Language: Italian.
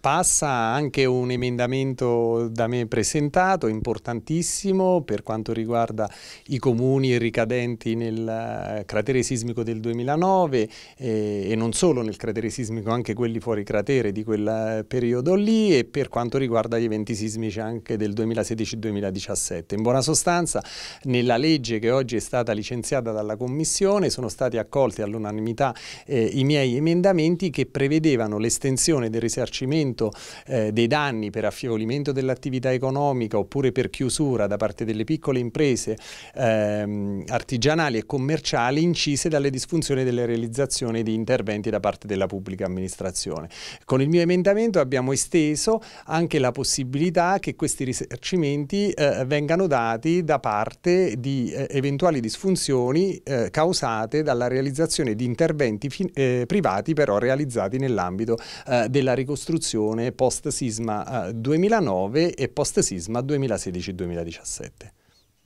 Passa anche un emendamento da me presentato, importantissimo, per quanto riguarda i comuni ricadenti nel eh, cratere sismico del 2009 eh, e non solo nel cratere sismico, anche quelli fuori cratere di quel eh, periodo lì e per quanto riguarda gli eventi sismici anche del 2016-2017. In buona sostanza, nella legge che oggi è stata licenziata dalla Commissione sono stati accolti all'unanimità eh, i miei emendamenti che prevedevano l'estensione del risarcimento risarcimento eh, dei danni, per affievolimento dell'attività economica oppure per chiusura da parte delle piccole imprese ehm, artigianali e commerciali incise dalle disfunzioni delle realizzazioni di interventi da parte della pubblica amministrazione. Con il mio emendamento abbiamo esteso anche la possibilità che questi risarcimenti eh, vengano dati da parte di eh, eventuali disfunzioni eh, causate dalla realizzazione di interventi eh, privati però realizzati nell'ambito eh, della ricostruzione gestione post sisma 2009 eh, e post sisma 2016-2017.